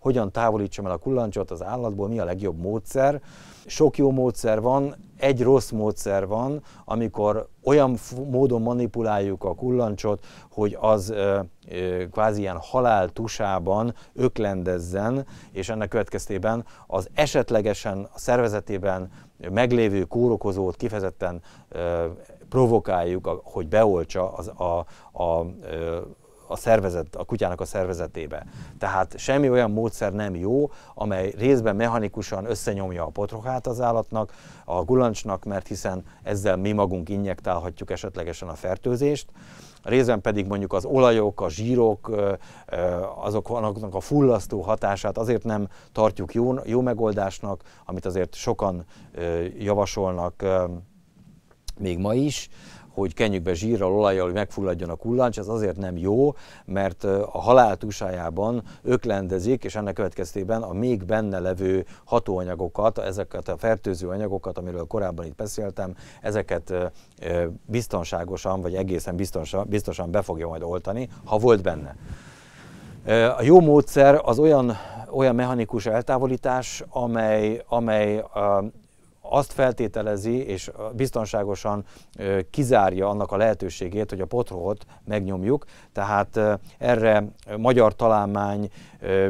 hogyan távolítsam el a kullancsot az állatból, mi a legjobb módszer. Sok jó módszer van, egy rossz módszer van, amikor olyan módon manipuláljuk a kullancsot, hogy az ö, ö, kvázi ilyen halál tusában öklendezzen, és ennek következtében az esetlegesen a szervezetében meglévő kórokozót kifejezetten ö, provokáljuk, hogy beoltsa az, a, a, a a, szervezet, a kutyának a szervezetébe. Tehát semmi olyan módszer nem jó, amely részben mechanikusan összenyomja a potrohát az állatnak, a gulancsnak, mert hiszen ezzel mi magunk injektálhatjuk esetlegesen a fertőzést részben pedig mondjuk az olajok, a zsírok, azoknak a fullasztó hatását azért nem tartjuk jó, jó megoldásnak, amit azért sokan javasolnak még ma is hogy kenjük be zsírral, olajjal, hogy megfulladjon a kullancs, ez azért nem jó, mert a halál tusájában öklendezik, és ennek következtében a még benne levő hatóanyagokat, ezeket a fertőző anyagokat, amiről korábban itt beszéltem, ezeket biztonságosan, vagy egészen biztonsan, biztosan be fogja majd oltani, ha volt benne. A jó módszer az olyan, olyan mechanikus eltávolítás, amely, amely azt feltételezi, és biztonságosan kizárja annak a lehetőségét, hogy a potrohot megnyomjuk, tehát erre magyar találmány,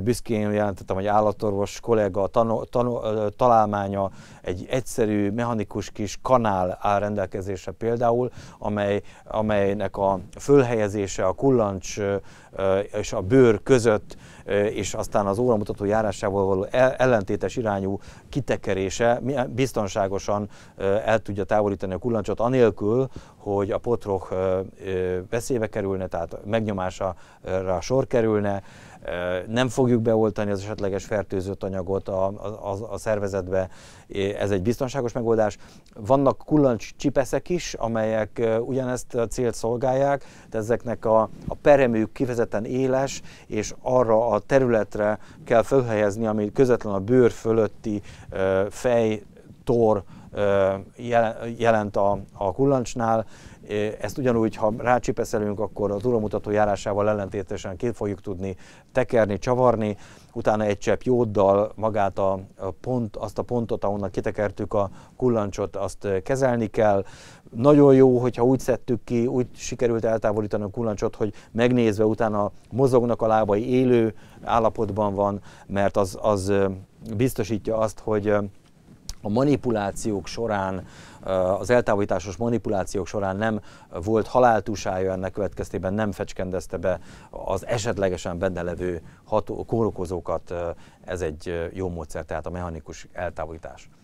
büszkén jelentettem, hogy állatorvos kollega tanul, tanul, találmánya egy egyszerű mechanikus kis kanál áll rendelkezésre például, amely, amelynek a fölhelyezése a kullancs és a bőr között és aztán az óramutató járásával való ellentétes irányú kitekerése biztonságosan el tudja távolítani a kullancsot, anélkül, hogy a potroh veszélybe kerülne, tehát megnyomásra sor kerülne, nem fogjuk beoltani az esetleges fertőzött anyagot a, a, a szervezetbe, ez egy biztonságos megoldás. Vannak kullancs csipeszek is, amelyek ugyanezt a célt szolgálják, de ezeknek a, a peremük kifejezetten éles, és arra a területre kell felhelyezni, ami közvetlen a bőr fölötti fej tor jelent a, a kullancsnál. Ezt ugyanúgy, ha rácsipeszelünk, akkor az uramutató járásával ellentétesen ki fogjuk tudni tekerni, csavarni, utána egy csepp jóddal magát a, a pont, azt a pontot, ahonnan kitekertük a kullancsot, azt kezelni kell. Nagyon jó, hogyha úgy szedtük ki, úgy sikerült eltávolítani a kullancsot, hogy megnézve utána mozognak a lábai élő állapotban van, mert az, az biztosítja azt, hogy a manipulációk során, eh, az eltávolításos manipulációk során nem volt haláltúsája, ennek következtében nem fecskendezte be az esetlegesen benne levő kórokozókat, eh, ez egy eh, jó módszer, tehát a mechanikus eltávolítás.